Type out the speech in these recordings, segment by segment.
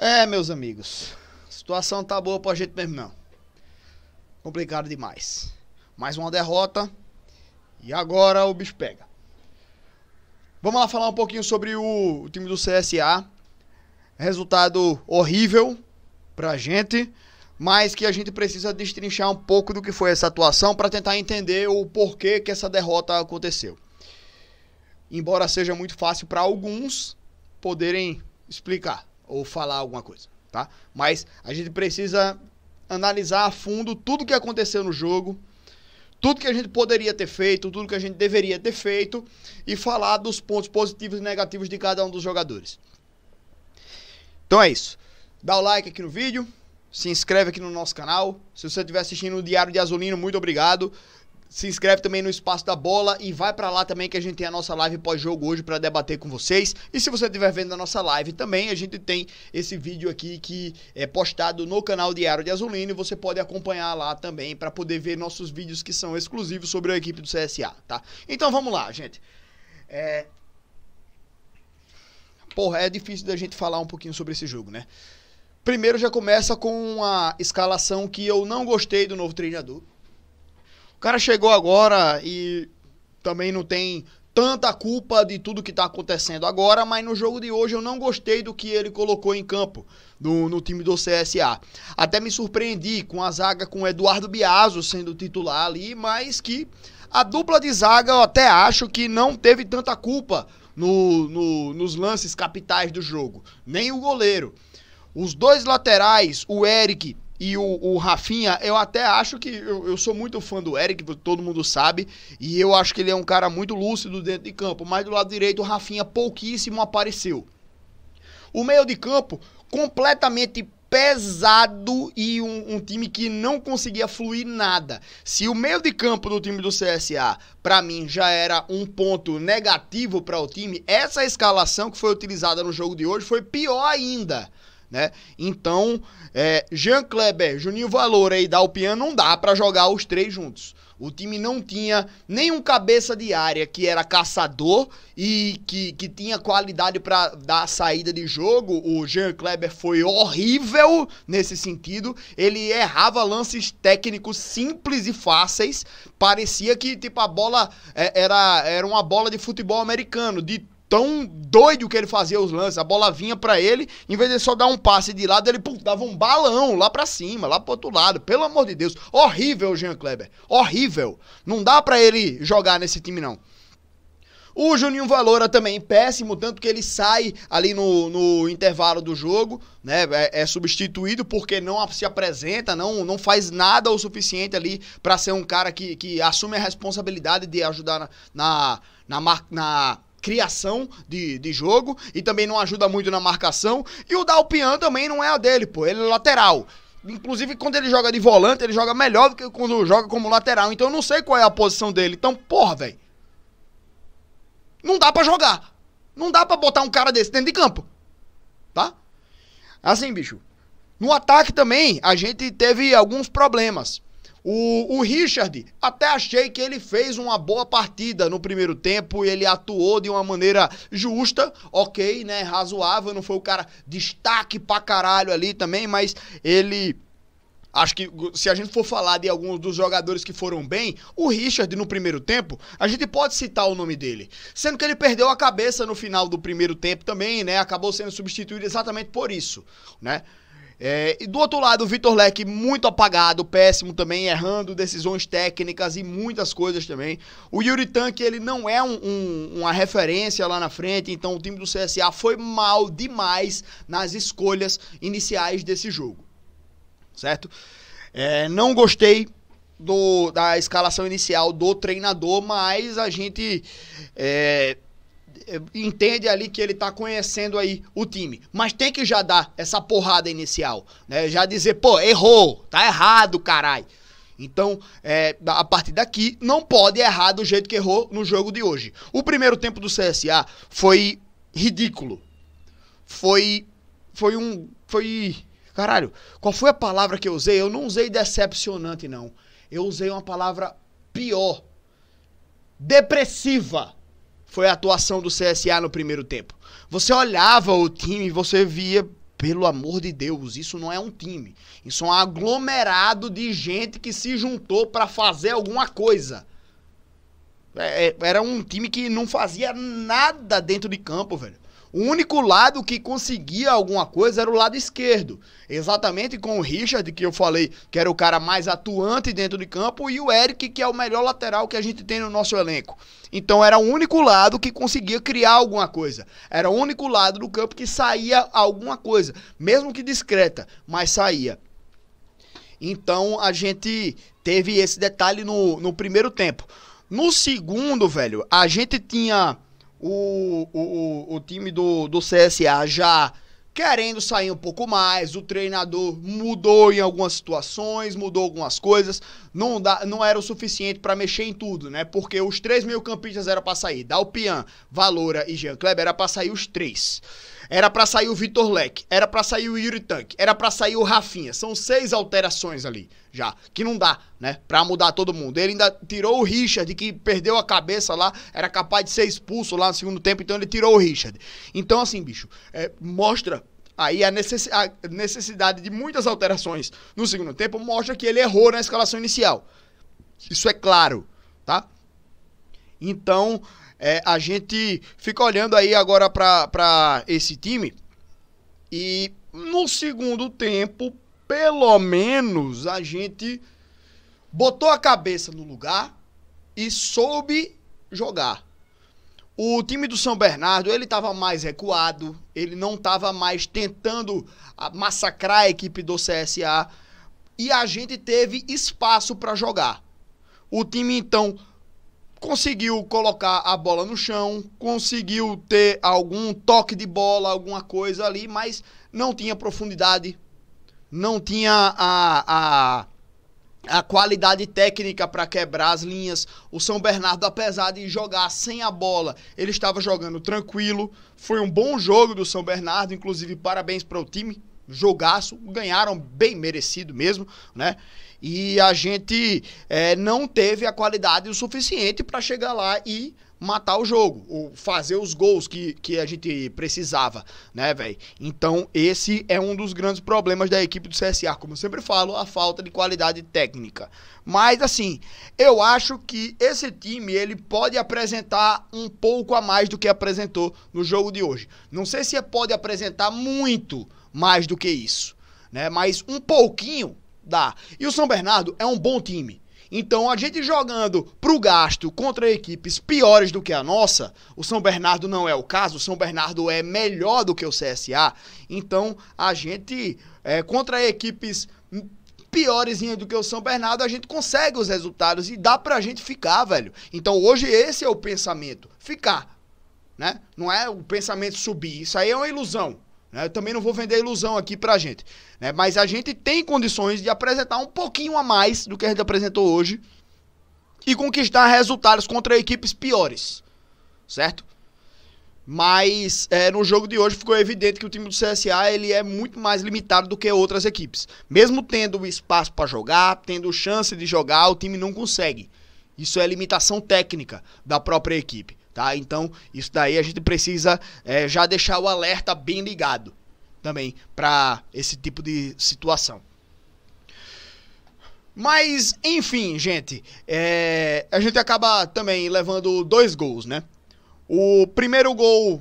É, meus amigos, a situação tá boa pra gente mesmo não. Complicado demais. Mais uma derrota e agora o bicho pega. Vamos lá falar um pouquinho sobre o, o time do CSA. Resultado horrível pra gente, mas que a gente precisa destrinchar um pouco do que foi essa atuação para tentar entender o porquê que essa derrota aconteceu. Embora seja muito fácil para alguns poderem explicar ou falar alguma coisa, tá? Mas a gente precisa analisar a fundo tudo que aconteceu no jogo, tudo que a gente poderia ter feito, tudo que a gente deveria ter feito e falar dos pontos positivos e negativos de cada um dos jogadores. Então é isso. Dá o like aqui no vídeo, se inscreve aqui no nosso canal. Se você estiver assistindo o Diário de Azulino, muito obrigado. Se inscreve também no Espaço da Bola e vai para lá também que a gente tem a nossa live pós-jogo hoje para debater com vocês. E se você estiver vendo a nossa live também, a gente tem esse vídeo aqui que é postado no canal Diário de Azulino e você pode acompanhar lá também para poder ver nossos vídeos que são exclusivos sobre a equipe do CSA, tá? Então vamos lá, gente. É... Porra, é difícil da gente falar um pouquinho sobre esse jogo, né? Primeiro já começa com uma escalação que eu não gostei do novo treinador. O cara chegou agora e também não tem tanta culpa de tudo que está acontecendo agora, mas no jogo de hoje eu não gostei do que ele colocou em campo no, no time do CSA. Até me surpreendi com a zaga com Eduardo Biaso sendo titular ali, mas que a dupla de zaga eu até acho que não teve tanta culpa no, no, nos lances capitais do jogo, nem o goleiro. Os dois laterais, o Eric e o, o Rafinha, eu até acho que. Eu, eu, sou muito fã do Eric, todo mundo sabe. E eu acho que ele é um cara muito lúcido dentro de campo. Mas do lado direito, o Rafinha pouquíssimo apareceu. O meio de campo, completamente pesado e um, um, time que não conseguia fluir nada. Se o meio de campo do time do CSA, para mim, já era um ponto negativo para o time, essa escalação que foi utilizada no jogo de hoje foi pior ainda né? Então, é, Jean Kleber, Juninho Valor e Dalpian não dá para jogar os três juntos. O time não tinha nenhum cabeça de área que era caçador e que, que tinha qualidade para dar a saída de jogo. O Jean Kleber foi horrível nesse sentido. Ele errava lances técnicos simples e fáceis. Parecia que tipo a bola é, era, era uma bola de futebol americano, de tão doido que ele fazia os lances. A bola vinha para ele, em vez de só dar um passe de lado, ele pum, dava um balão lá para cima, lá pro outro lado. Pelo amor de Deus, horrível o Jean Kleber. Horrível. Não dá para ele jogar nesse time não. O Juninho Valora também péssimo, tanto que ele sai ali no, no intervalo do jogo, né? É, é, substituído porque não se apresenta, não, não faz nada o suficiente ali para ser um cara que, que assume a responsabilidade de ajudar na, na, na, na criação de, de jogo e também não ajuda muito na marcação. E o Dalpian também não é a dele, pô. Ele é lateral. Inclusive, quando ele joga de volante, ele joga melhor do que quando joga como lateral. Então eu não sei qual é a posição dele. Então, porra, velho. Não dá para jogar. Não dá para botar um cara desse dentro de campo. Tá? Assim, bicho. No ataque também, a gente teve alguns problemas. O, o, Richard, até achei que ele fez uma boa partida no primeiro tempo, ele atuou de uma maneira justa, ok, né, razoável, não foi o cara destaque pra caralho ali também, mas ele... Acho que se a gente for falar de alguns dos jogadores que foram bem, o Richard no primeiro tempo, a gente pode citar o nome dele. Sendo que ele perdeu a cabeça no final do primeiro tempo também, né? Acabou sendo substituído exatamente por isso, né? É, e do outro lado, o Vitor Leque muito apagado, péssimo também, errando decisões técnicas e muitas coisas também. O Yuri Tanque, ele não é um, um, uma referência lá na frente, então o time do CSA foi mal demais nas escolhas iniciais desse jogo. Certo? É, não gostei do, da escalação inicial do treinador, mas a gente. É, eh, entende ali que ele está conhecendo aí o time, mas tem que já dar essa porrada inicial, né? Já dizer, pô, errou, tá errado, carai. Então, é, a partir daqui, não pode errar do jeito que errou no jogo de hoje. O primeiro tempo do CSA foi ridículo. Foi. Foi um. Foi. Caralho, qual foi a palavra que eu usei? Eu não usei decepcionante, não. Eu usei uma palavra pior. Depressiva foi a atuação do CSA no primeiro tempo. Você olhava o time e você via, pelo amor de Deus, isso não é um time. Isso é um aglomerado de gente que se juntou para fazer alguma coisa. É, é, era um time que não fazia nada dentro de campo, velho. O único lado que conseguia alguma coisa era o lado esquerdo. Exatamente com o Richard, que eu falei que era o cara mais atuante dentro de campo, e o Eric, que é o melhor lateral que a gente tem no nosso elenco. Então era o único lado que conseguia criar alguma coisa. Era o único lado do campo que saía alguma coisa, mesmo que discreta, mas saía. Então a gente teve esse detalhe no, no primeiro tempo. No segundo, velho, a gente tinha o, o, o time do, do CSA já querendo sair um pouco mais, o treinador mudou em algumas situações, mudou algumas coisas, não, dá, não era o suficiente para mexer em tudo, né? Porque os três meio-campistas era para sair, Dalpian, Valora e Jean Kleber era para sair os três. Era para sair o Vitor Leque, era para sair o Yuri Tank, era para sair o Rafinha. São seis alterações ali já, que não dá, né, para mudar todo mundo. Ele ainda tirou o Richard, que perdeu a cabeça lá, era capaz de ser expulso lá no segundo tempo, então ele tirou o Richard. Então, assim, bicho, é, mostra aí a, necessidade de muitas alterações no segundo tempo mostra que ele errou na escalação inicial. Isso é claro, tá? Então, é, a gente fica olhando aí agora para esse time e no segundo tempo, pelo menos, a gente botou a cabeça no lugar e soube jogar. O time do São Bernardo, ele estava mais recuado, ele não estava mais tentando ah, massacrar a equipe do CSA e a gente teve espaço para jogar. O time então conseguiu colocar a bola no chão, conseguiu ter algum toque de bola, alguma coisa ali, mas não tinha profundidade, não tinha a, a, a qualidade técnica para quebrar as linhas. O São Bernardo, apesar de jogar sem a bola, ele estava jogando tranquilo. Foi um bom jogo do São Bernardo, inclusive parabéns para o time. Jogaço, ganharam bem merecido mesmo, né? E a gente é, não teve a qualidade o suficiente para chegar lá e matar o jogo, ou fazer os gols que, que a gente precisava, né, velho? Então, esse é um dos grandes problemas da equipe do CSA, como eu sempre falo, a falta de qualidade técnica. Mas assim, eu acho que esse time ele pode apresentar um pouco a mais do que apresentou no jogo de hoje. Não sei se é, pode apresentar muito mais do que isso, né? Mas um pouquinho Dá. E o São Bernardo é um bom time. Então, a gente jogando pro gasto contra equipes piores do que a nossa, o São Bernardo não é o caso, o São Bernardo é melhor do que o CSA. Então, a gente, é, contra equipes piores do que o São Bernardo, a gente consegue os resultados e dá pra gente ficar, velho. Então, hoje, esse é o pensamento: ficar. Né? Não é o pensamento subir. Isso aí é uma ilusão. Né? Eu também não vou vender ilusão aqui pra gente. Né? Mas a gente tem condições de apresentar um pouquinho a mais do que a gente apresentou hoje e conquistar resultados contra equipes piores. Certo? Mas é, no jogo de hoje ficou evidente que o time do CSA ele é muito mais limitado do que outras equipes. Mesmo tendo espaço para jogar, tendo chance de jogar, o time não consegue. Isso é limitação técnica da própria equipe tá? Então, isso daí a gente precisa é, já deixar o alerta bem ligado também para esse tipo de situação. Mas, enfim, gente, é, a gente acaba também levando dois gols, né? O primeiro gol,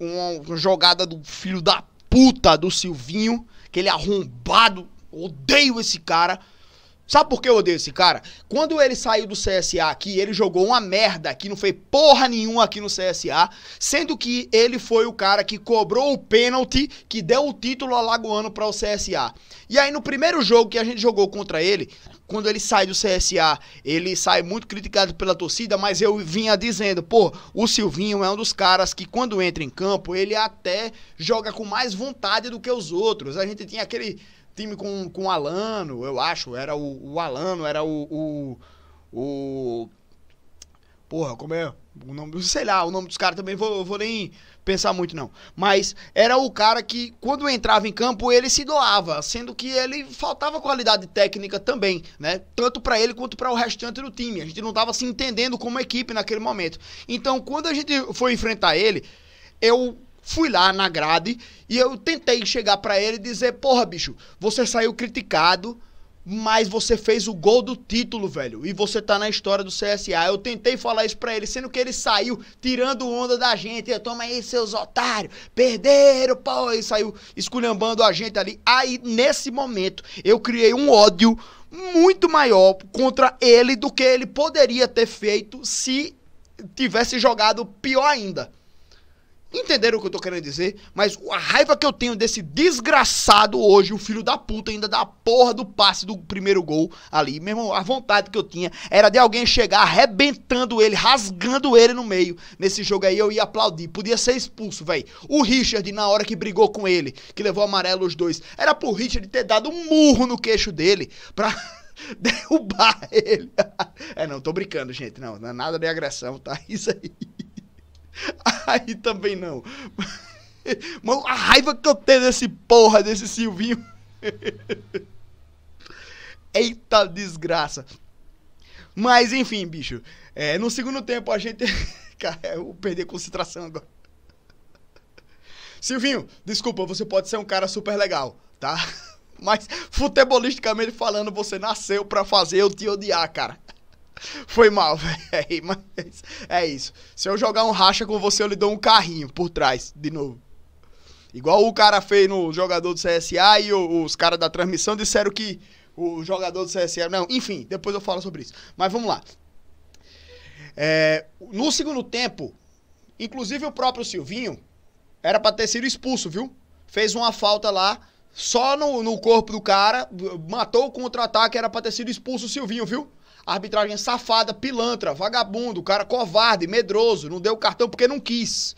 uma jogada do filho da puta do Silvinho, aquele arrombado, odeio esse cara. Sabe por que eu odeio esse cara? Quando ele saiu do CSA aqui, ele jogou uma merda que não fez porra nenhuma aqui no CSA, sendo que ele foi o cara que cobrou o pênalti que deu o título alagoano para o CSA. E aí no primeiro jogo que a gente jogou contra ele, quando ele sai do CSA, ele sai muito criticado pela torcida, mas eu vinha dizendo, pô, o Silvinho é um dos caras que quando entra em campo, ele até joga com mais vontade do que os outros. A gente tinha aquele time com, com o Alano, eu acho. Era o, o Alano, era o, o, o. Porra, como é? O nome, sei lá, o nome dos caras também vou, vou nem pensar muito, não. Mas era o cara que, quando entrava em campo, ele se doava, sendo que ele faltava qualidade técnica também, né? Tanto para ele quanto para o restante do time. A gente não tava se entendendo como equipe naquele momento. Então, quando a gente foi enfrentar ele, eu Fui lá na grade e eu tentei chegar para ele e dizer: Porra, bicho, você saiu criticado, mas você fez o gol do título, velho. E você tá na história do CSA. Eu tentei falar isso pra ele, sendo que ele saiu tirando onda da gente. Toma aí, seus otários. Perderam, pô. E saiu esculhambando a gente ali. Aí, nesse momento, eu criei um ódio muito maior contra ele do que ele poderia ter feito se tivesse jogado pior ainda. Entenderam o que eu tô querendo dizer? Mas a raiva que eu tenho desse desgraçado hoje, o filho da puta ainda da porra do passe do primeiro gol ali, meu irmão, a vontade que eu tinha era de alguém chegar arrebentando ele, rasgando ele no meio. Nesse jogo aí eu ia aplaudir, podia ser expulso, velho. O Richard, na hora que brigou com ele, que levou amarelo os dois, era pro Richard ter dado um murro no queixo dele pra derrubar ele. é, não, tô brincando, gente, não, não é nada de agressão, tá? Isso aí. Aí também não. Mano, a raiva que eu tenho desse porra, desse Silvinho. Eita desgraça. Mas enfim, bicho. É, no segundo tempo a gente. Cara, eu perdi a concentração agora. Silvinho, desculpa, você pode ser um cara super legal, tá? Mas futebolisticamente falando, você nasceu pra fazer eu te odiar, cara. Foi mal, velho. Mas é isso. Se eu jogar um racha com você, eu lhe dou um carrinho por trás, de novo. Igual o cara fez no jogador do CSA e os caras da transmissão disseram que o jogador do CSA. Não, enfim, depois eu falo sobre isso. Mas vamos lá. É, no segundo tempo, inclusive o próprio Silvinho era pra ter sido expulso, viu? Fez uma falta lá, só no, no corpo do cara, matou o contra-ataque, era pra ter sido expulso o Silvinho, viu? Arbitragem safada, pilantra, vagabundo, cara covarde, medroso, não deu cartão porque não quis.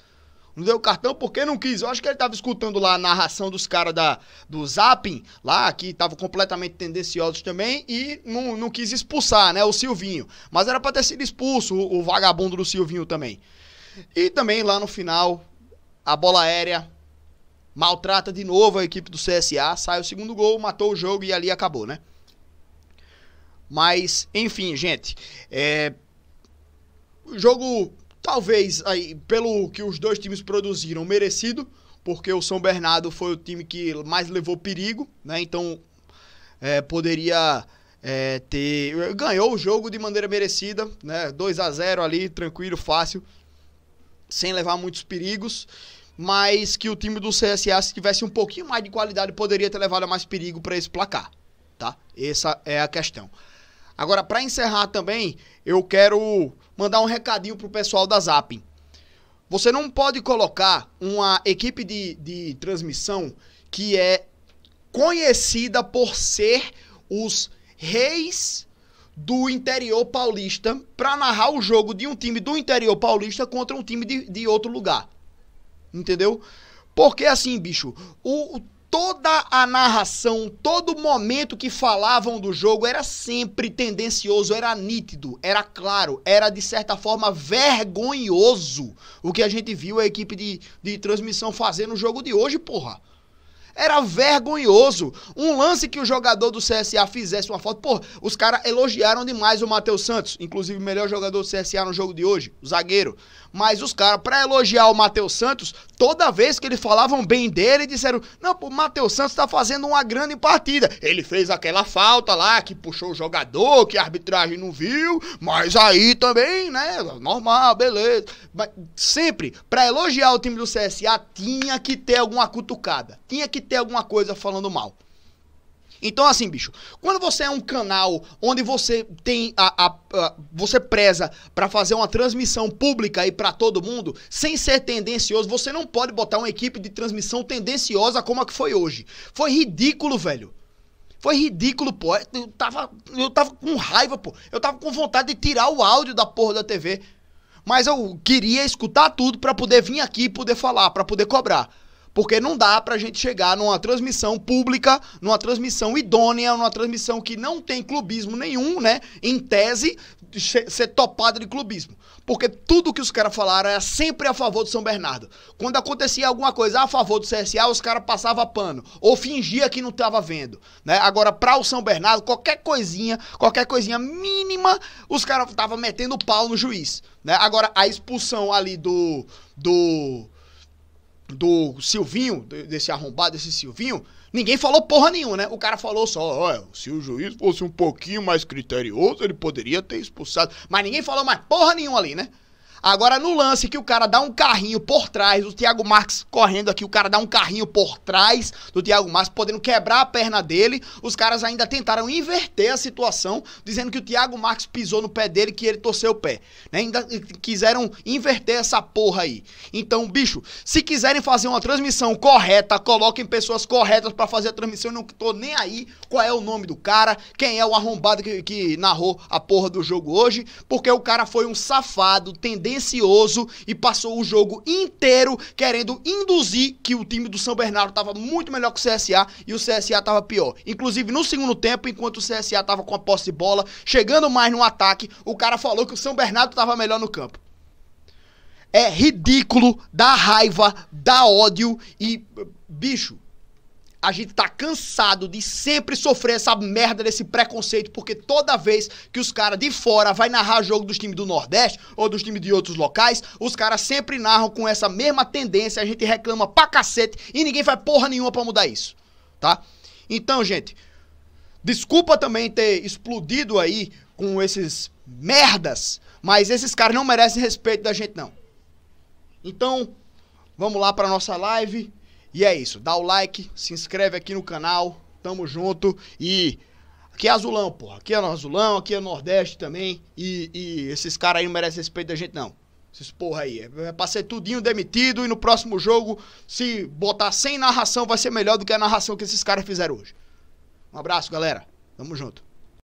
Não deu cartão porque não quis. Eu acho que ele tava escutando lá a narração dos caras da do Zapping, lá que estavam completamente tendenciosos também e não, não quis expulsar, né, o Silvinho. Mas era para ter sido expulso o, o vagabundo do Silvinho também. E também lá no final, a bola aérea maltrata de novo a equipe do CSA, sai o segundo gol, matou o jogo e ali acabou, né? Mas, enfim, gente. É... O jogo, talvez, aí, pelo que os dois times produziram, merecido. Porque o São Bernardo foi o time que mais levou perigo, né? Então, é, poderia é, ter. Ganhou o jogo de maneira merecida, né? 2 a 0 ali, tranquilo, fácil. Sem levar muitos perigos mas que o time do CSA, se tivesse um pouquinho mais de qualidade, poderia ter levado mais perigo para esse placar, tá? Essa é a questão. Agora, para encerrar também, eu quero mandar um recadinho pro pessoal da Zap. Você não pode colocar uma equipe de, de transmissão que é conhecida por ser os reis do interior paulista para narrar o jogo de um time do interior paulista contra um time de, de outro lugar. Entendeu? Porque assim, bicho, o, o toda a narração, todo momento que falavam do jogo era sempre tendencioso, era nítido, era claro, era de certa forma vergonhoso o que a gente viu a equipe de, de transmissão fazer no jogo de hoje, porra. Era vergonhoso. Um lance que o jogador do CSA fizesse uma foto, Pô, os caras elogiaram demais o Matheus Santos, inclusive o melhor jogador do CSA no jogo de hoje, o zagueiro. Mas os caras, pra elogiar o Matheus Santos, toda vez que eles falavam bem dele, disseram: Não, o Matheus Santos tá fazendo uma grande partida. Ele fez aquela falta lá, que puxou o jogador, que a arbitragem não viu, mas aí também, né? Normal, beleza. Mas sempre, pra elogiar o time do CSA, tinha que ter alguma cutucada. Tinha que ter alguma coisa falando mal. Então, assim, bicho, quando você é um canal onde você tem a. a, a você preza para fazer uma transmissão pública aí para todo mundo, sem ser tendencioso, você não pode botar uma equipe de transmissão tendenciosa como a que foi hoje. Foi ridículo, velho. Foi ridículo, pô. É, eu tava, eu tava com raiva, pô. Eu tava com vontade de tirar o áudio da porra da TV. Mas eu queria escutar tudo para poder vir aqui e poder falar, para poder cobrar. Porque não dá pra gente chegar numa transmissão pública, numa transmissão idônea, numa transmissão que não tem clubismo nenhum, né? Em tese, ser topada de clubismo. Porque tudo que os caras falaram era sempre a favor do São Bernardo. Quando acontecia alguma coisa a favor do CSA, os caras passavam pano. Ou fingia que não tava vendo. Né? Agora, pra o São Bernardo, qualquer coisinha, qualquer coisinha mínima, os caras estavam metendo pau no juiz. Né? Agora, a expulsão ali do. do do Silvinho, desse arrombado, desse Silvinho, ninguém falou porra nenhuma, né? O cara falou só, se o juiz fosse um pouquinho mais criterioso, ele poderia ter expulsado. Mas ninguém falou mais porra nenhuma ali, né? Agora, no lance que o cara dá um carrinho por trás, o Thiago Marques correndo aqui, o cara dá um carrinho por trás do Thiago Marques, podendo quebrar a perna dele. Os caras ainda tentaram inverter a situação, dizendo que o Thiago Marques pisou no pé dele, que ele torceu o pé. Né? Ainda quiseram inverter essa porra aí. Então, bicho, se quiserem fazer uma transmissão correta, coloquem pessoas corretas para fazer a transmissão. Eu não tô nem aí qual é o nome do cara, quem é o arrombado que, que narrou a porra do jogo hoje, porque o cara foi um safado, tendendo silencioso e passou o jogo inteiro querendo induzir que o time do São Bernardo estava muito melhor que o CSA e o CSA estava pior. Inclusive, no segundo tempo, enquanto o CSA estava com a posse de bola, chegando mais no ataque, o cara falou que o São Bernardo estava melhor no campo é ridículo, dá raiva, dá ódio e. Bicho, a gente tá cansado de sempre sofrer essa merda desse preconceito, porque toda vez que os caras de fora vai narrar jogo dos times do Nordeste ou dos times de outros locais, os caras sempre narram com essa mesma tendência, a gente reclama pra cacete e ninguém faz porra nenhuma pra mudar isso, tá? Então, gente, desculpa também ter explodido aí com esses merdas, mas esses caras não merecem respeito da gente não. Então, vamos lá para nossa live. E é isso. Dá o like, se inscreve aqui no canal. Tamo junto. E aqui é azulão, porra. Aqui é azulão, aqui é Nordeste também. E, e esses caras aí não merecem respeito da gente, não. Esses porra aí. vai é, é passar ser tudinho demitido e no próximo jogo, se botar sem narração, vai ser melhor do que a narração que esses caras fizeram hoje. Um abraço, galera. Tamo junto.